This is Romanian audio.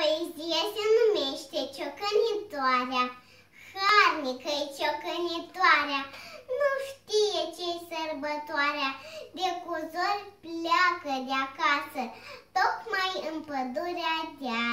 Poezia se numește Ciocănitoarea, harnică e ciocănitoarea, nu știe ce-i sărbătoarea, de cuzori pleacă de acasă, tocmai în pădurea dea.